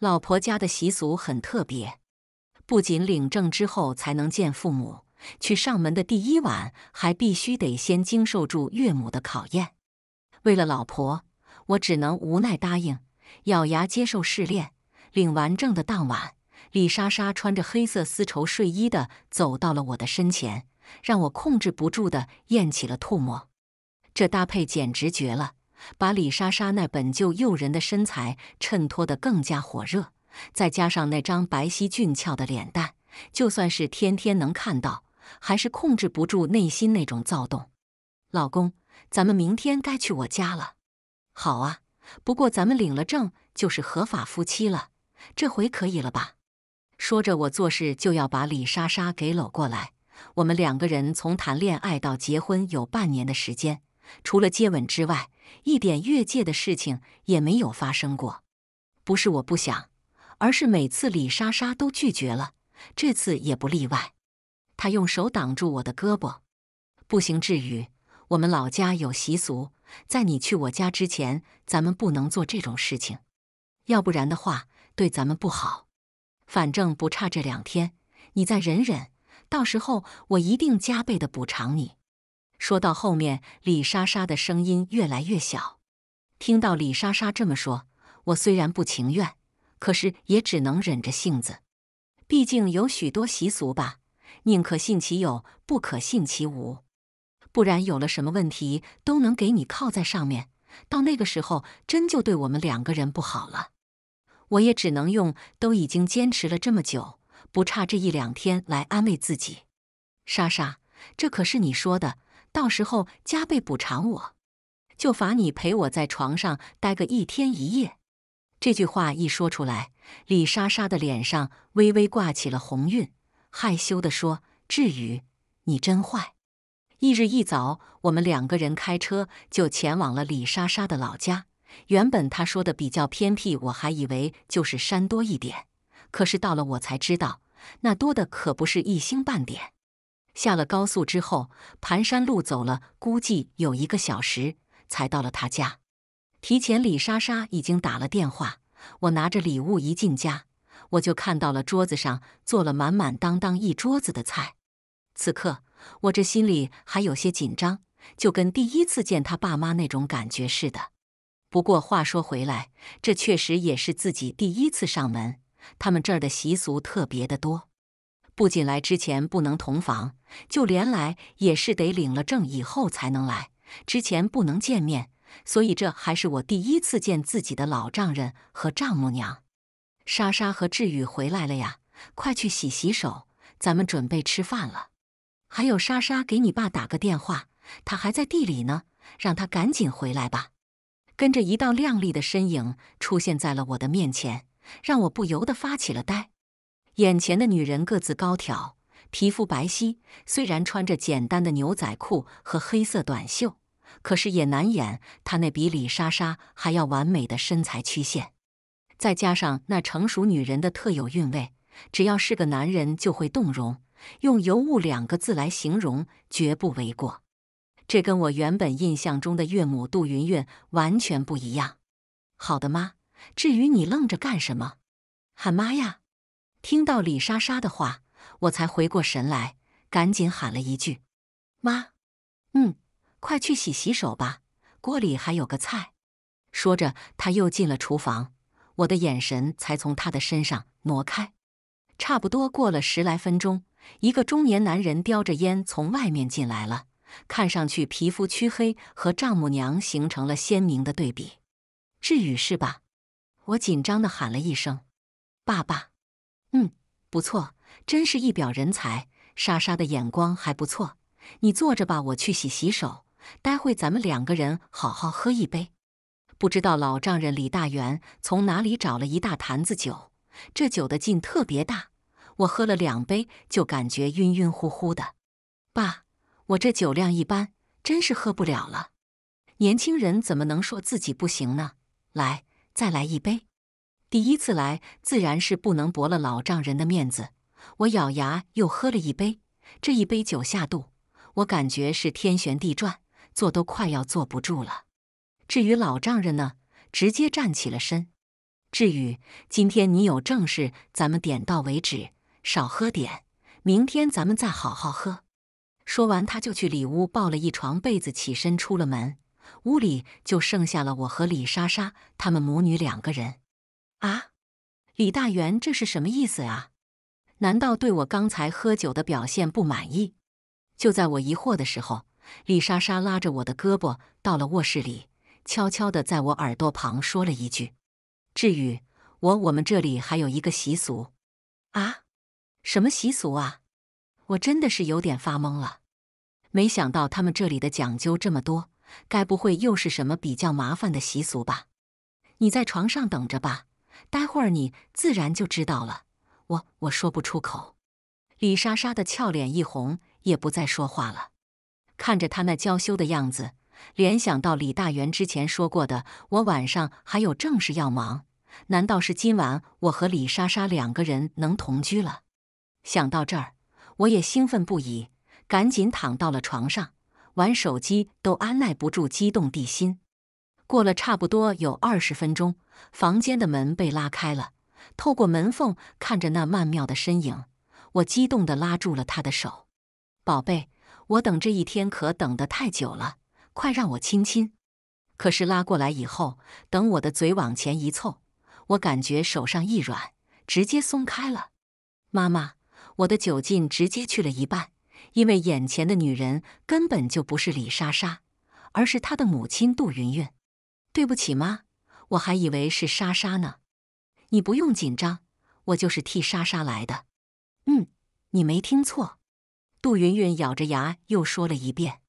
老婆家的习俗很特别，不仅领证之后才能见父母，去上门的第一晚还必须得先经受住岳母的考验。为了老婆，我只能无奈答应，咬牙接受试炼。领完证的当晚，李莎莎穿着黑色丝绸睡衣的走到了我的身前，让我控制不住的咽起了唾沫，这搭配简直绝了。把李莎莎那本就诱人的身材衬托得更加火热，再加上那张白皙俊俏的脸蛋，就算是天天能看到，还是控制不住内心那种躁动。老公，咱们明天该去我家了。好啊，不过咱们领了证就是合法夫妻了，这回可以了吧？说着，我做事就要把李莎莎给搂过来。我们两个人从谈恋爱到结婚有半年的时间，除了接吻之外，一点越界的事情也没有发生过，不是我不想，而是每次李莎莎都拒绝了，这次也不例外。她用手挡住我的胳膊，不行，志宇，我们老家有习俗，在你去我家之前，咱们不能做这种事情，要不然的话对咱们不好。反正不差这两天，你再忍忍，到时候我一定加倍的补偿你。说到后面，李莎莎的声音越来越小。听到李莎莎这么说，我虽然不情愿，可是也只能忍着性子。毕竟有许多习俗吧，宁可信其有，不可信其无。不然有了什么问题，都能给你靠在上面。到那个时候，真就对我们两个人不好了。我也只能用都已经坚持了这么久，不差这一两天来安慰自己。莎莎，这可是你说的。到时候加倍补偿我，就罚你陪我在床上待个一天一夜。这句话一说出来，李莎莎的脸上微微挂起了红晕，害羞地说：“至于，你真坏。”翌日一早，我们两个人开车就前往了李莎莎的老家。原本她说的比较偏僻，我还以为就是山多一点，可是到了我才知道，那多的可不是一星半点。下了高速之后，盘山路走了，估计有一个小时才到了他家。提前，李莎莎已经打了电话。我拿着礼物一进家，我就看到了桌子上做了满满当当一桌子的菜。此刻，我这心里还有些紧张，就跟第一次见他爸妈那种感觉似的。不过话说回来，这确实也是自己第一次上门，他们这儿的习俗特别的多。不仅来之前不能同房，就连来也是得领了证以后才能来，之前不能见面，所以这还是我第一次见自己的老丈人和丈母娘。莎莎和志宇回来了呀，快去洗洗手，咱们准备吃饭了。还有莎莎，给你爸打个电话，他还在地里呢，让他赶紧回来吧。跟着一道亮丽的身影出现在了我的面前，让我不由得发起了呆。眼前的女人个子高挑，皮肤白皙，虽然穿着简单的牛仔裤和黑色短袖，可是也难掩她那比李莎莎还要完美的身材曲线，再加上那成熟女人的特有韵味，只要是个男人就会动容，用“尤物”两个字来形容绝不为过。这跟我原本印象中的岳母杜云云完全不一样。好的妈，至于你愣着干什么？喊妈呀！听到李莎莎的话，我才回过神来，赶紧喊了一句：“妈，嗯，快去洗洗手吧，锅里还有个菜。”说着，他又进了厨房，我的眼神才从他的身上挪开。差不多过了十来分钟，一个中年男人叼着烟从外面进来了，看上去皮肤黢黑，和丈母娘形成了鲜明的对比。志宇是吧？我紧张的喊了一声：“爸爸。”嗯，不错，真是一表人才。莎莎的眼光还不错。你坐着吧，我去洗洗手。待会咱们两个人好好喝一杯。不知道老丈人李大元从哪里找了一大坛子酒，这酒的劲特别大。我喝了两杯就感觉晕晕乎乎的。爸，我这酒量一般，真是喝不了了。年轻人怎么能说自己不行呢？来，再来一杯。第一次来，自然是不能驳了老丈人的面子。我咬牙又喝了一杯，这一杯酒下肚，我感觉是天旋地转，坐都快要坐不住了。至于老丈人呢，直接站起了身。志宇，今天你有正事，咱们点到为止，少喝点，明天咱们再好好喝。说完，他就去里屋抱了一床被子，起身出了门。屋里就剩下了我和李莎莎他们母女两个人。啊，李大元，这是什么意思啊？难道对我刚才喝酒的表现不满意？就在我疑惑的时候，李莎莎拉着我的胳膊到了卧室里，悄悄的在我耳朵旁说了一句：“至于我我们这里还有一个习俗。”啊？什么习俗啊？我真的是有点发懵了。没想到他们这里的讲究这么多，该不会又是什么比较麻烦的习俗吧？你在床上等着吧。待会儿你自然就知道了，我我说不出口。李莎莎的俏脸一红，也不再说话了。看着她那娇羞的样子，联想到李大元之前说过的“我晚上还有正事要忙”，难道是今晚我和李莎莎两个人能同居了？想到这儿，我也兴奋不已，赶紧躺到了床上，玩手机都按耐不住激动地心。过了差不多有二十分钟，房间的门被拉开了。透过门缝看着那曼妙的身影，我激动地拉住了她的手：“宝贝，我等这一天可等得太久了，快让我亲亲！”可是拉过来以后，等我的嘴往前一凑，我感觉手上一软，直接松开了。妈妈，我的酒劲直接去了一半，因为眼前的女人根本就不是李莎莎，而是她的母亲杜云云。对不起吗？我还以为是莎莎呢。你不用紧张，我就是替莎莎来的。嗯，你没听错。杜云云咬着牙又说了一遍。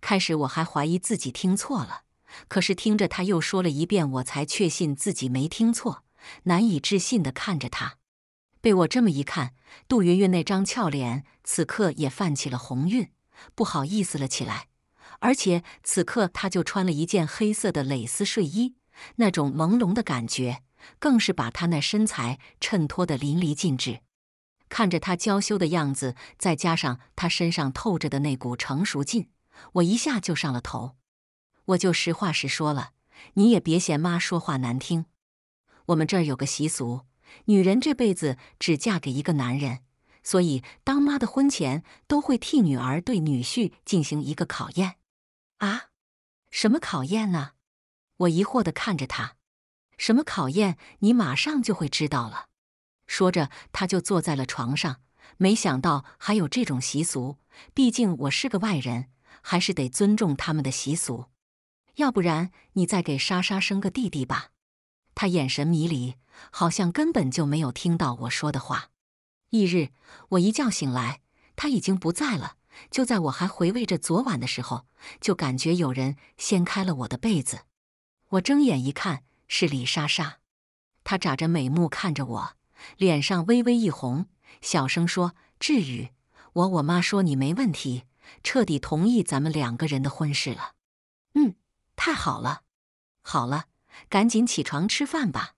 开始我还怀疑自己听错了，可是听着他又说了一遍，我才确信自己没听错。难以置信地看着他，被我这么一看，杜云云那张俏脸此刻也泛起了红晕，不好意思了起来。而且此刻，他就穿了一件黑色的蕾丝睡衣，那种朦胧的感觉，更是把他那身材衬托得淋漓尽致。看着他娇羞的样子，再加上他身上透着的那股成熟劲，我一下就上了头。我就实话实说了，你也别嫌妈说话难听。我们这儿有个习俗，女人这辈子只嫁给一个男人，所以当妈的婚前都会替女儿对女婿进行一个考验。啊，什么考验呢？我疑惑的看着他。什么考验？你马上就会知道了。说着，他就坐在了床上。没想到还有这种习俗，毕竟我是个外人，还是得尊重他们的习俗。要不然，你再给莎莎生个弟弟吧。他眼神迷离，好像根本就没有听到我说的话。翌日，我一觉醒来，他已经不在了。就在我还回味着昨晚的时候，就感觉有人掀开了我的被子。我睁眼一看，是李莎莎，她眨着美目看着我，脸上微微一红，小声说：“志宇，我我妈说你没问题，彻底同意咱们两个人的婚事了。”“嗯，太好了。”“好了，赶紧起床吃饭吧。”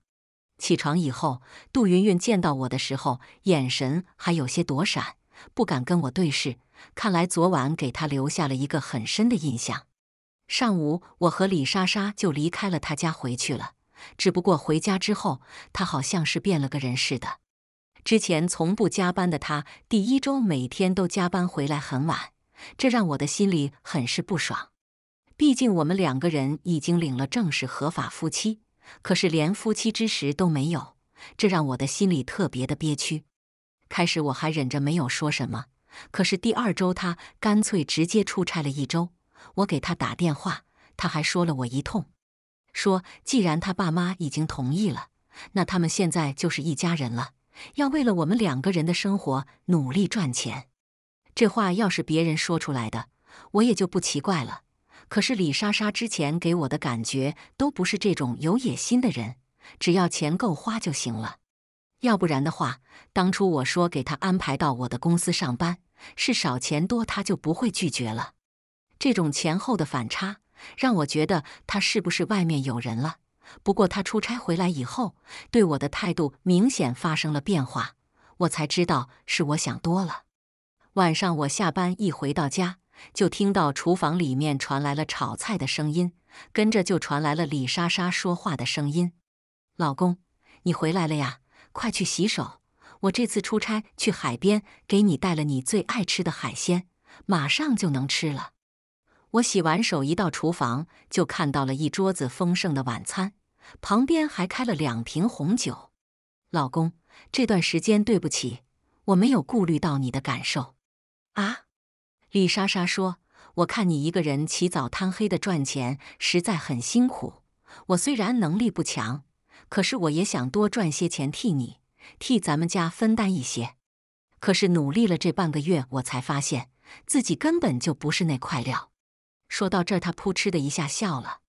起床以后，杜云云见到我的时候，眼神还有些躲闪。不敢跟我对视，看来昨晚给他留下了一个很深的印象。上午我和李莎莎就离开了他家回去了，只不过回家之后，他好像是变了个人似的。之前从不加班的他，第一周每天都加班回来很晚，这让我的心里很是不爽。毕竟我们两个人已经领了正式合法夫妻，可是连夫妻之实都没有，这让我的心里特别的憋屈。开始我还忍着没有说什么，可是第二周他干脆直接出差了一周。我给他打电话，他还说了我一通，说既然他爸妈已经同意了，那他们现在就是一家人了，要为了我们两个人的生活努力赚钱。这话要是别人说出来的，我也就不奇怪了。可是李莎莎之前给我的感觉都不是这种有野心的人，只要钱够花就行了。要不然的话，当初我说给他安排到我的公司上班，是少钱多他就不会拒绝了。这种前后的反差，让我觉得他是不是外面有人了？不过他出差回来以后，对我的态度明显发生了变化，我才知道是我想多了。晚上我下班一回到家，就听到厨房里面传来了炒菜的声音，跟着就传来了李莎莎说话的声音：“老公，你回来了呀？”快去洗手！我这次出差去海边，给你带了你最爱吃的海鲜，马上就能吃了。我洗完手，一到厨房就看到了一桌子丰盛的晚餐，旁边还开了两瓶红酒。老公，这段时间对不起，我没有顾虑到你的感受。啊！李莎莎说：“我看你一个人起早贪黑的赚钱，实在很辛苦。我虽然能力不强。”可是我也想多赚些钱，替你，替咱们家分担一些。可是努力了这半个月，我才发现自己根本就不是那块料。说到这儿，他扑哧的一下笑了。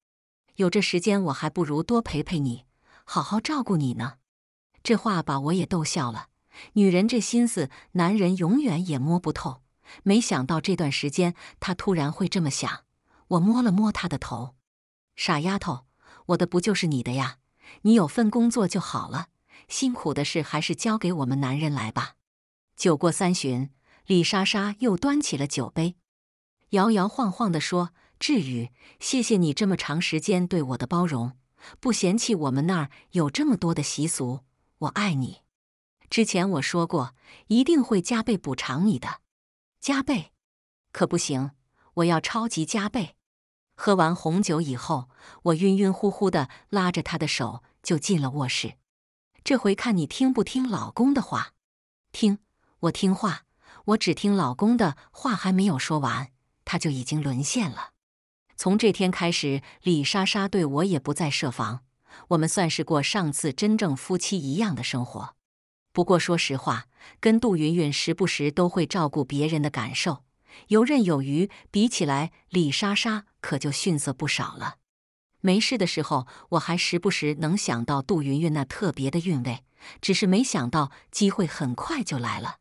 有这时间，我还不如多陪陪你，好好照顾你呢。这话把我也逗笑了。女人这心思，男人永远也摸不透。没想到这段时间，她突然会这么想。我摸了摸她的头，傻丫头，我的不就是你的呀？你有份工作就好了，辛苦的事还是交给我们男人来吧。酒过三巡，李莎莎又端起了酒杯，摇摇晃晃地说：“志宇，谢谢你这么长时间对我的包容，不嫌弃我们那儿有这么多的习俗。我爱你。之前我说过，一定会加倍补偿你的。加倍，可不行，我要超级加倍。”喝完红酒以后，我晕晕乎乎的，拉着她的手就进了卧室。这回看你听不听老公的话，听我听话，我只听老公的话。还没有说完，他就已经沦陷了。从这天开始，李莎莎对我也不再设防，我们算是过上次真正夫妻一样的生活。不过说实话，跟杜云云时不时都会照顾别人的感受，游刃有余比起来，李莎莎。可就逊色不少了。没事的时候，我还时不时能想到杜云云那特别的韵味，只是没想到机会很快就来了。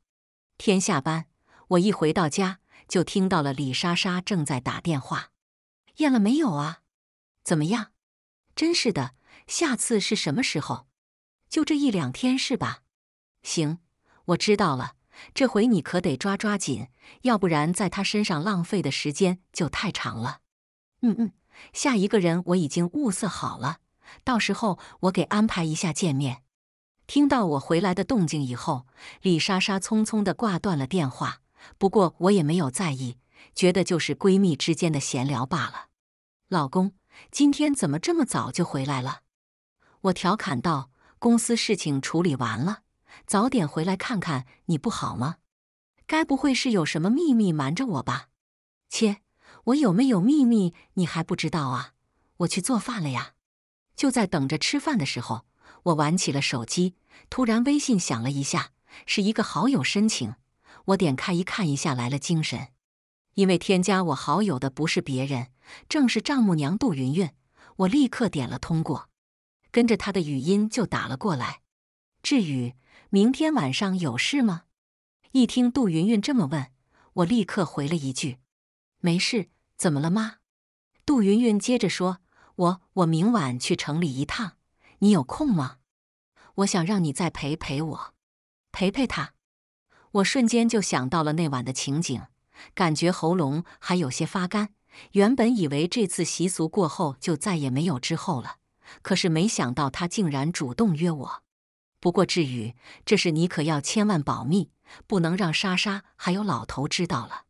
天下班，我一回到家就听到了李莎莎正在打电话：“验了没有啊？怎么样？真是的，下次是什么时候？就这一两天是吧？行，我知道了。这回你可得抓抓紧，要不然在他身上浪费的时间就太长了。”嗯嗯，下一个人我已经物色好了，到时候我给安排一下见面。听到我回来的动静以后，李莎莎匆匆的挂断了电话。不过我也没有在意，觉得就是闺蜜之间的闲聊罢了。老公，今天怎么这么早就回来了？我调侃道：“公司事情处理完了，早点回来看看你不好吗？该不会是有什么秘密瞒着我吧？”切。我有没有秘密你还不知道啊？我去做饭了呀，就在等着吃饭的时候，我玩起了手机。突然，微信响了一下，是一个好友申请。我点开一看，一下来了精神，因为添加我好友的不是别人，正是丈母娘杜云云。我立刻点了通过，跟着她的语音就打了过来。志宇，明天晚上有事吗？一听杜云云这么问，我立刻回了一句：没事。怎么了，妈？杜云云接着说：“我我明晚去城里一趟，你有空吗？我想让你再陪陪我，陪陪他。”我瞬间就想到了那晚的情景，感觉喉咙还有些发干。原本以为这次习俗过后就再也没有之后了，可是没想到他竟然主动约我。不过至于这事，你可要千万保密，不能让莎莎还有老头知道了。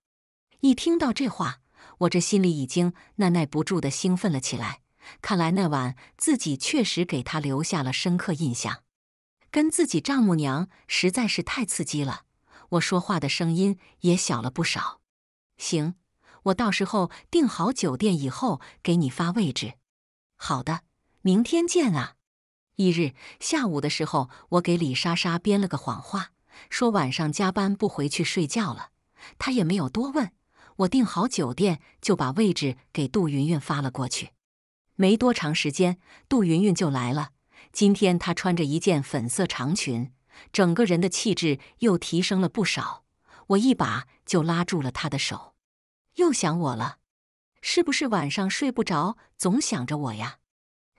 一听到这话，我这心里已经耐耐不住的兴奋了起来，看来那晚自己确实给他留下了深刻印象，跟自己丈母娘实在是太刺激了。我说话的声音也小了不少。行，我到时候订好酒店以后给你发位置。好的，明天见啊。翌日下午的时候，我给李莎莎编了个谎话，说晚上加班不回去睡觉了，她也没有多问。我订好酒店，就把位置给杜云云发了过去。没多长时间，杜云云就来了。今天她穿着一件粉色长裙，整个人的气质又提升了不少。我一把就拉住了她的手，又想我了，是不是晚上睡不着，总想着我呀？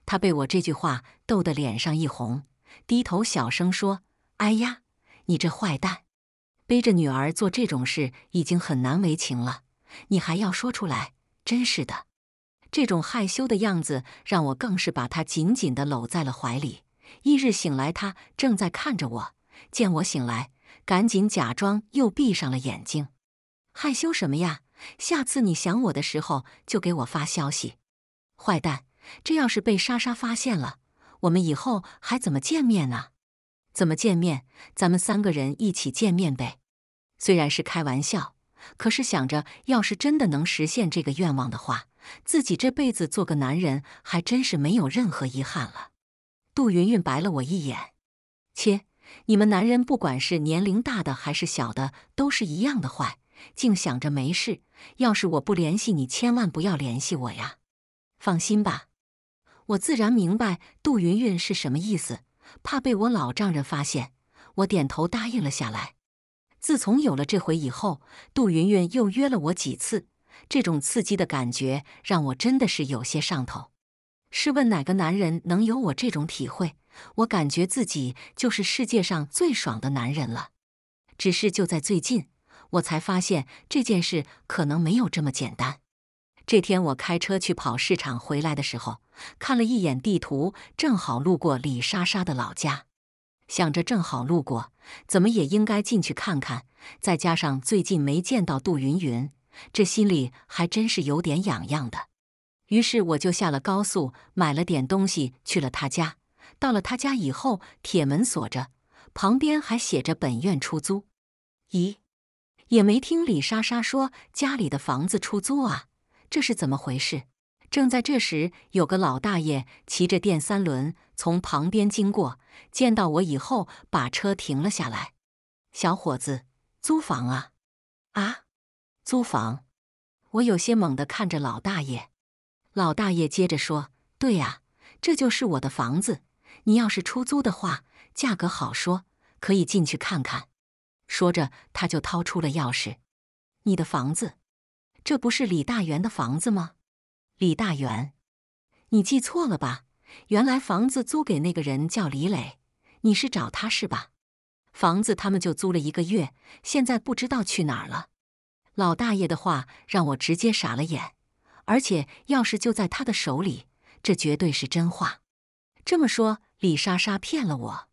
她被我这句话逗得脸上一红，低头小声说：“哎呀，你这坏蛋，背着女儿做这种事，已经很难为情了。”你还要说出来？真是的，这种害羞的样子让我更是把他紧紧的搂在了怀里。翌日醒来，他正在看着我，见我醒来，赶紧假装又闭上了眼睛。害羞什么呀？下次你想我的时候就给我发消息。坏蛋，这要是被莎莎发现了，我们以后还怎么见面呢？怎么见面？咱们三个人一起见面呗。虽然是开玩笑。可是想着，要是真的能实现这个愿望的话，自己这辈子做个男人还真是没有任何遗憾了。杜云云白了我一眼：“切，你们男人不管是年龄大的还是小的，都是一样的坏，竟想着没事。要是我不联系你，千万不要联系我呀！放心吧，我自然明白杜云云是什么意思，怕被我老丈人发现，我点头答应了下来。”自从有了这回以后，杜云云又约了我几次。这种刺激的感觉让我真的是有些上头。试问哪个男人能有我这种体会？我感觉自己就是世界上最爽的男人了。只是就在最近，我才发现这件事可能没有这么简单。这天我开车去跑市场，回来的时候看了一眼地图，正好路过李莎莎的老家。想着正好路过，怎么也应该进去看看。再加上最近没见到杜云云，这心里还真是有点痒痒的。于是我就下了高速，买了点东西去了他家。到了他家以后，铁门锁着，旁边还写着“本院出租”。咦，也没听李莎莎说家里的房子出租啊，这是怎么回事？正在这时，有个老大爷骑着电三轮从旁边经过，见到我以后，把车停了下来。小伙子，租房啊？啊，租房？我有些懵的看着老大爷。老大爷接着说：“对呀，这就是我的房子。你要是出租的话，价格好说，可以进去看看。”说着，他就掏出了钥匙。你的房子？这不是李大元的房子吗？李大元，你记错了吧？原来房子租给那个人叫李磊，你是找他是吧？房子他们就租了一个月，现在不知道去哪了。老大爷的话让我直接傻了眼，而且钥匙就在他的手里，这绝对是真话。这么说，李莎莎骗了我，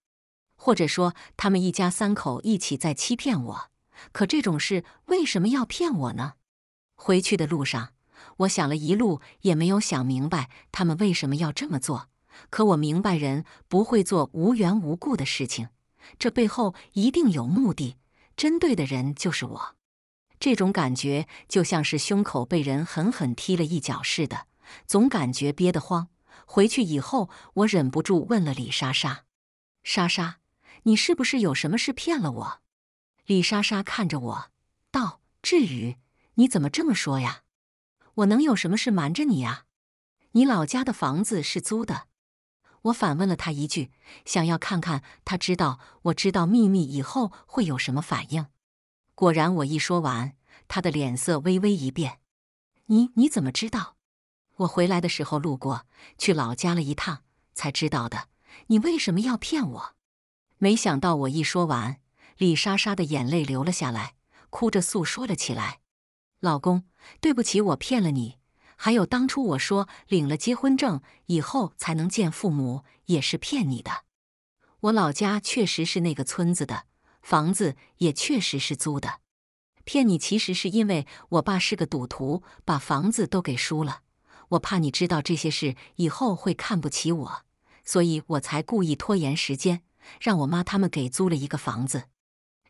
或者说他们一家三口一起在欺骗我。可这种事为什么要骗我呢？回去的路上。我想了一路，也没有想明白他们为什么要这么做。可我明白，人不会做无缘无故的事情，这背后一定有目的，针对的人就是我。这种感觉就像是胸口被人狠狠踢了一脚似的，总感觉憋得慌。回去以后，我忍不住问了李莎莎：“莎莎，你是不是有什么事骗了我？”李莎莎看着我道：“志宇，你怎么这么说呀？”我能有什么事瞒着你啊？你老家的房子是租的。我反问了他一句，想要看看他知道我知道秘密以后会有什么反应。果然，我一说完，他的脸色微微一变。你你怎么知道？我回来的时候路过，去老家了一趟才知道的。你为什么要骗我？没想到我一说完，李莎莎的眼泪流了下来，哭着诉说了起来。老公，对不起，我骗了你。还有当初我说领了结婚证以后才能见父母，也是骗你的。我老家确实是那个村子的，房子也确实是租的。骗你其实是因为我爸是个赌徒，把房子都给输了。我怕你知道这些事以后会看不起我，所以我才故意拖延时间，让我妈他们给租了一个房子，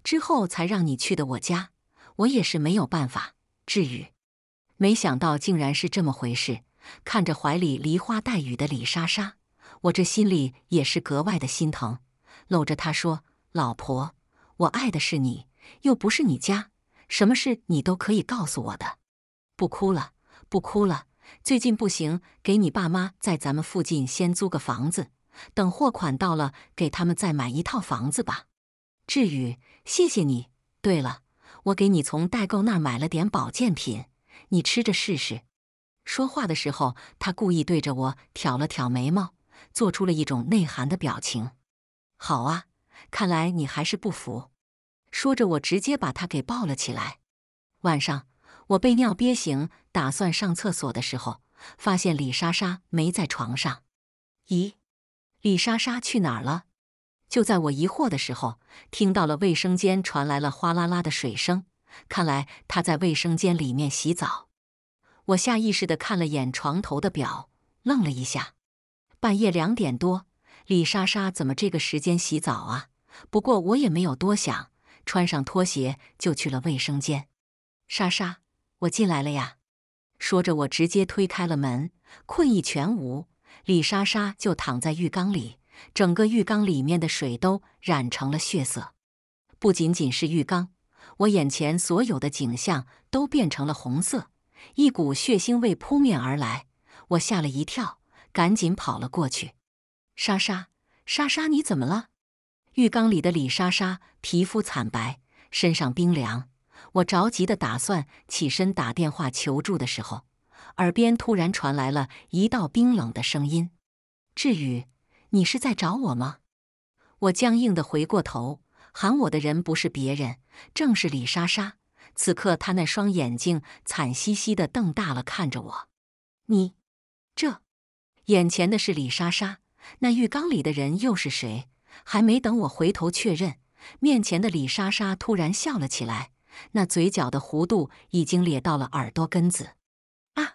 之后才让你去的我家。我也是没有办法。志宇，没想到竟然是这么回事。看着怀里梨花带雨的李莎莎，我这心里也是格外的心疼。搂着她说：“老婆，我爱的是你，又不是你家，什么事你都可以告诉我的。不哭了，不哭了。最近不行，给你爸妈在咱们附近先租个房子，等货款到了，给他们再买一套房子吧。”志宇，谢谢你。对了。我给你从代购那儿买了点保健品，你吃着试试。说话的时候，他故意对着我挑了挑眉毛，做出了一种内涵的表情。好啊，看来你还是不服。说着，我直接把他给抱了起来。晚上，我被尿憋醒，打算上厕所的时候，发现李莎莎没在床上。咦，李莎莎去哪儿了？就在我疑惑的时候，听到了卫生间传来了哗啦啦的水声，看来她在卫生间里面洗澡。我下意识的看了眼床头的表，愣了一下，半夜两点多，李莎莎怎么这个时间洗澡啊？不过我也没有多想，穿上拖鞋就去了卫生间。莎莎，我进来了呀！说着，我直接推开了门，困意全无，李莎莎就躺在浴缸里。整个浴缸里面的水都染成了血色，不仅仅是浴缸，我眼前所有的景象都变成了红色，一股血腥味扑面而来，我吓了一跳，赶紧跑了过去。莎莎，莎莎，你怎么了？浴缸里的李莎莎皮肤惨白，身上冰凉。我着急的打算起身打电话求助的时候，耳边突然传来了一道冰冷的声音：“志宇。”你是在找我吗？我僵硬的回过头，喊我的人不是别人，正是李莎莎。此刻，她那双眼睛惨兮兮的瞪大了，看着我。你，这眼前的是李莎莎，那浴缸里的人又是谁？还没等我回头确认，面前的李莎莎突然笑了起来，那嘴角的弧度已经咧到了耳朵根子。啊！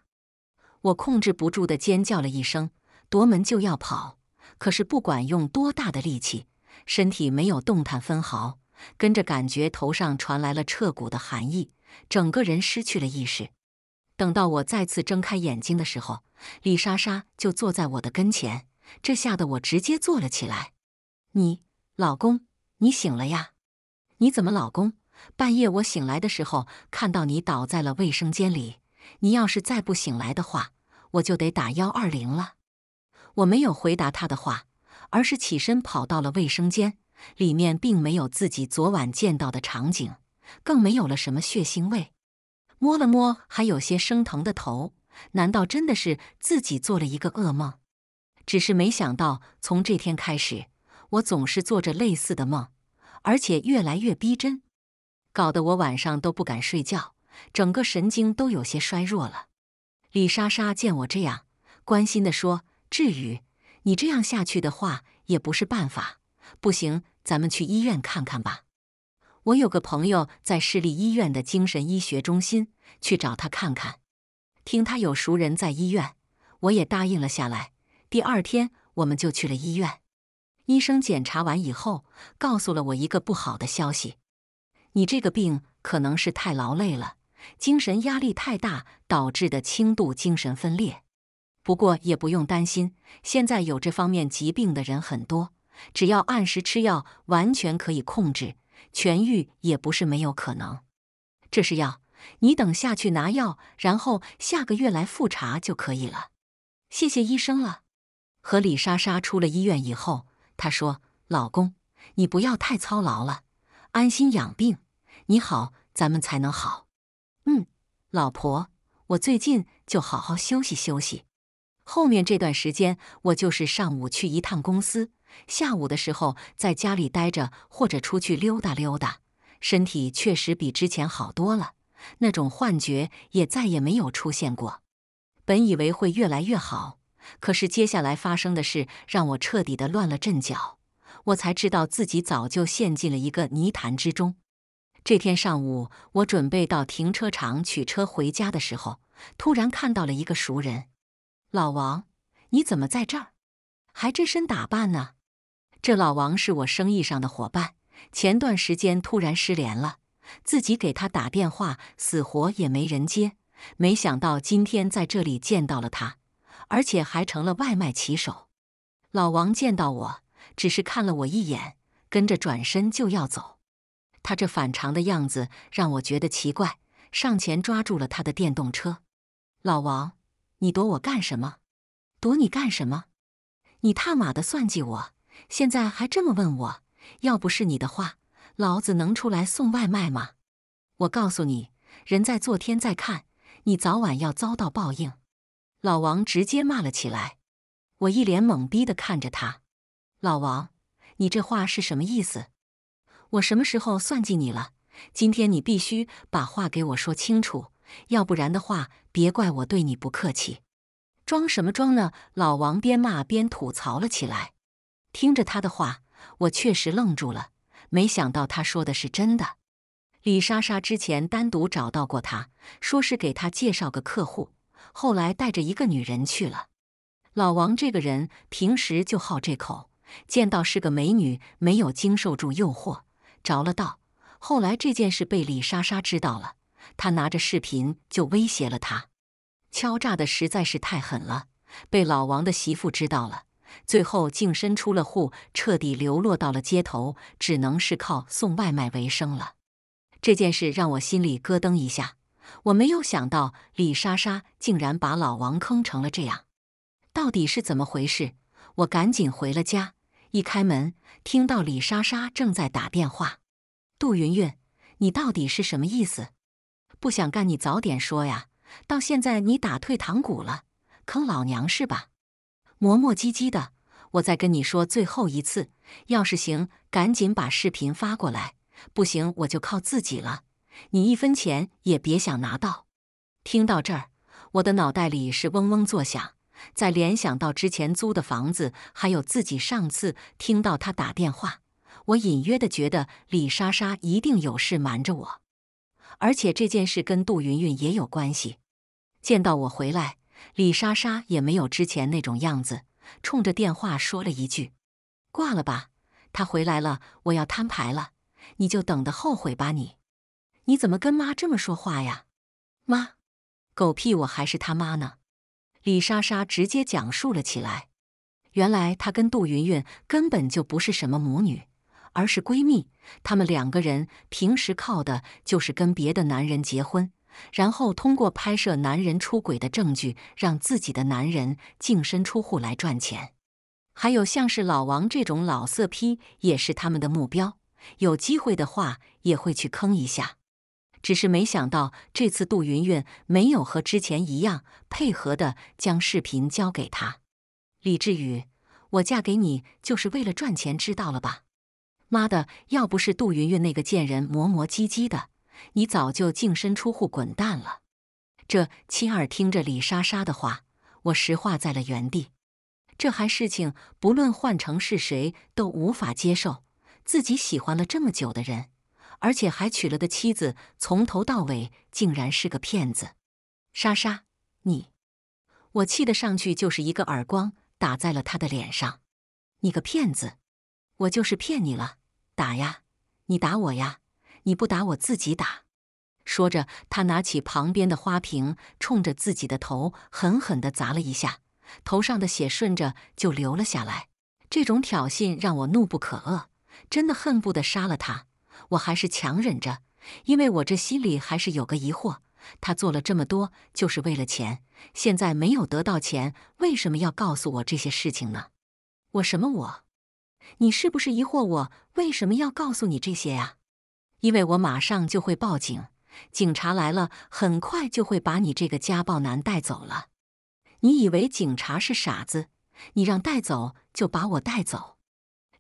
我控制不住的尖叫了一声，夺门就要跑。可是不管用多大的力气，身体没有动弹分毫，跟着感觉头上传来了彻骨的寒意，整个人失去了意识。等到我再次睁开眼睛的时候，李莎莎就坐在我的跟前，这吓得我直接坐了起来。你老公，你醒了呀？你怎么，老公？半夜我醒来的时候，看到你倒在了卫生间里。你要是再不醒来的话，我就得打幺二零了。我没有回答他的话，而是起身跑到了卫生间。里面并没有自己昨晚见到的场景，更没有了什么血腥味。摸了摸还有些生疼的头，难道真的是自己做了一个噩梦？只是没想到，从这天开始，我总是做着类似的梦，而且越来越逼真，搞得我晚上都不敢睡觉，整个神经都有些衰弱了。李莎莎见我这样，关心地说。至于你这样下去的话，也不是办法。不行，咱们去医院看看吧。我有个朋友在市立医院的精神医学中心，去找他看看。听他有熟人在医院，我也答应了下来。第二天，我们就去了医院。医生检查完以后，告诉了我一个不好的消息：你这个病可能是太劳累了，精神压力太大导致的轻度精神分裂。不过也不用担心，现在有这方面疾病的人很多，只要按时吃药，完全可以控制，痊愈也不是没有可能。这是药，你等下去拿药，然后下个月来复查就可以了。谢谢医生了。和李莎莎出了医院以后，她说：“老公，你不要太操劳了，安心养病，你好，咱们才能好。”嗯，老婆，我最近就好好休息休息。后面这段时间，我就是上午去一趟公司，下午的时候在家里待着或者出去溜达溜达。身体确实比之前好多了，那种幻觉也再也没有出现过。本以为会越来越好，可是接下来发生的事让我彻底的乱了阵脚。我才知道自己早就陷进了一个泥潭之中。这天上午，我准备到停车场取车回家的时候，突然看到了一个熟人。老王，你怎么在这儿？还这身打扮呢？这老王是我生意上的伙伴，前段时间突然失联了，自己给他打电话，死活也没人接。没想到今天在这里见到了他，而且还成了外卖骑手。老王见到我，只是看了我一眼，跟着转身就要走。他这反常的样子让我觉得奇怪，上前抓住了他的电动车。老王。你躲我干什么？躲你干什么？你他妈的算计我，现在还这么问我？要不是你的话，老子能出来送外卖吗？我告诉你，人在做，天在看，你早晚要遭到报应。老王直接骂了起来，我一脸懵逼的看着他。老王，你这话是什么意思？我什么时候算计你了？今天你必须把话给我说清楚。要不然的话，别怪我对你不客气。装什么装呢？老王边骂边吐槽了起来。听着他的话，我确实愣住了。没想到他说的是真的。李莎莎之前单独找到过他，说是给他介绍个客户，后来带着一个女人去了。老王这个人平时就好这口，见到是个美女，没有经受住诱惑，着了道。后来这件事被李莎莎知道了。他拿着视频就威胁了他，敲诈的实在是太狠了。被老王的媳妇知道了，最后净身出了户，彻底流落到了街头，只能是靠送外卖为生了。这件事让我心里咯噔一下，我没有想到李莎莎竟然把老王坑成了这样，到底是怎么回事？我赶紧回了家，一开门听到李莎莎正在打电话：“杜云云，你到底是什么意思？”不想干，你早点说呀！到现在你打退堂鼓了，坑老娘是吧？磨磨唧唧的，我再跟你说最后一次，要是行，赶紧把视频发过来；不行，我就靠自己了，你一分钱也别想拿到。听到这儿，我的脑袋里是嗡嗡作响，再联想到之前租的房子，还有自己上次听到他打电话，我隐约的觉得李莎莎一定有事瞒着我。而且这件事跟杜云云也有关系。见到我回来，李莎莎也没有之前那种样子，冲着电话说了一句：“挂了吧，他回来了，我要摊牌了，你就等着后悔吧你。”你怎么跟妈这么说话呀？妈，狗屁，我还是他妈呢！李莎莎直接讲述了起来。原来她跟杜云云根本就不是什么母女。而是闺蜜，他们两个人平时靠的就是跟别的男人结婚，然后通过拍摄男人出轨的证据，让自己的男人净身出户来赚钱。还有像是老王这种老色批，也是他们的目标。有机会的话，也会去坑一下。只是没想到这次杜云云没有和之前一样配合的将视频交给他。李志宇，我嫁给你就是为了赚钱，知道了吧？妈的！要不是杜云云那个贱人磨磨唧唧的，你早就净身出户滚蛋了。这亲耳听着李莎莎的话，我石化在了原地。这还事情，不论换成是谁都无法接受，自己喜欢了这么久的人，而且还娶了的妻子，从头到尾竟然是个骗子。莎莎，你！我气得上去就是一个耳光打在了他的脸上。你个骗子！我就是骗你了！打呀，你打我呀！你不打我自己打。说着，他拿起旁边的花瓶，冲着自己的头狠狠地砸了一下，头上的血顺着就流了下来。这种挑衅让我怒不可遏，真的恨不得杀了他。我还是强忍着，因为我这心里还是有个疑惑：他做了这么多就是为了钱，现在没有得到钱，为什么要告诉我这些事情呢？我什么我？你是不是疑惑我为什么要告诉你这些呀？因为我马上就会报警，警察来了，很快就会把你这个家暴男带走了。你以为警察是傻子？你让带走就把我带走？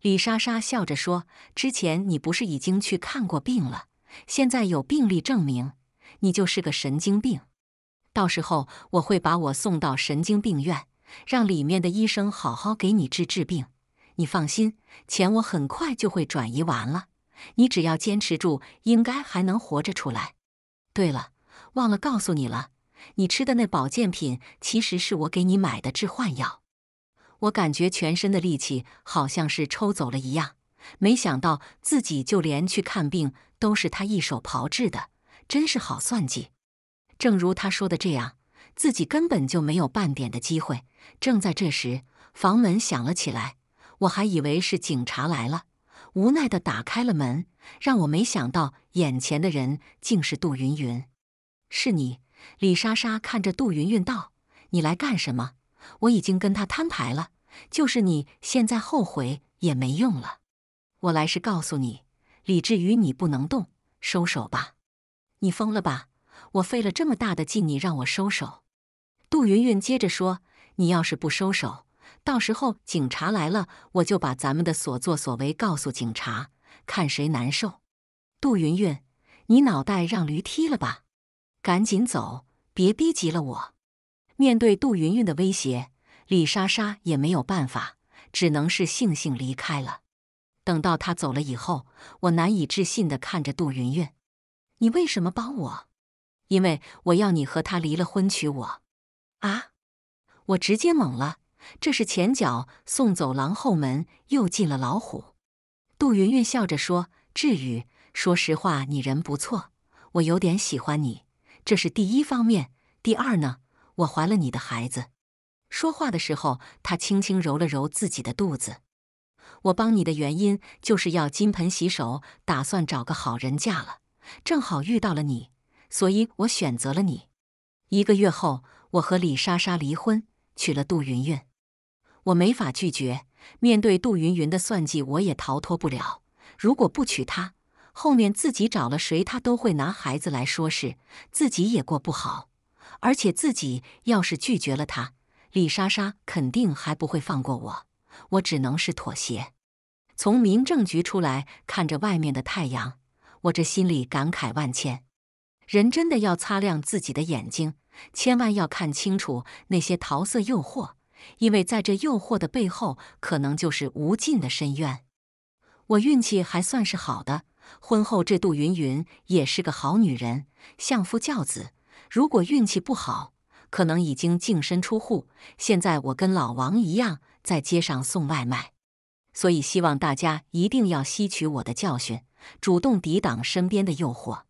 李莎莎笑着说：“之前你不是已经去看过病了？现在有病历证明，你就是个神经病。到时候我会把我送到神经病院，让里面的医生好好给你治治病。”你放心，钱我很快就会转移完了。你只要坚持住，应该还能活着出来。对了，忘了告诉你了，你吃的那保健品其实是我给你买的致幻药。我感觉全身的力气好像是抽走了一样，没想到自己就连去看病都是他一手炮制的，真是好算计。正如他说的这样，自己根本就没有半点的机会。正在这时，房门响了起来。我还以为是警察来了，无奈的打开了门，让我没想到，眼前的人竟是杜云云。是你，李莎莎看着杜云云道：“你来干什么？我已经跟他摊牌了，就是你现在后悔也没用了。我来是告诉你，李志宇，你不能动，收手吧。你疯了吧？我费了这么大的劲，你让我收手？”杜云云接着说：“你要是不收手。”到时候警察来了，我就把咱们的所作所为告诉警察，看谁难受。杜云云，你脑袋让驴踢了吧！赶紧走，别逼急了我。面对杜云云的威胁，李莎莎也没有办法，只能是悻悻离开了。等到她走了以后，我难以置信地看着杜云云：“你为什么帮我？因为我要你和他离了婚，娶我啊！”我直接懵了。这是前脚送走狼，后门又进了老虎。杜云云笑着说：“志宇，说实话，你人不错，我有点喜欢你。这是第一方面。第二呢，我怀了你的孩子。”说话的时候，她轻轻揉了揉自己的肚子。我帮你的原因就是要金盆洗手，打算找个好人嫁了。正好遇到了你，所以我选择了你。一个月后，我和李莎莎离婚，娶了杜云云。我没法拒绝，面对杜云云的算计，我也逃脱不了。如果不娶她，后面自己找了谁，她都会拿孩子来说事，自己也过不好。而且自己要是拒绝了她，李莎莎肯定还不会放过我。我只能是妥协。从民政局出来，看着外面的太阳，我这心里感慨万千。人真的要擦亮自己的眼睛，千万要看清楚那些桃色诱惑。因为在这诱惑的背后，可能就是无尽的深渊。我运气还算是好的，婚后这杜云云也是个好女人，相夫教子。如果运气不好，可能已经净身出户。现在我跟老王一样，在街上送外卖。所以希望大家一定要吸取我的教训，主动抵挡身边的诱惑。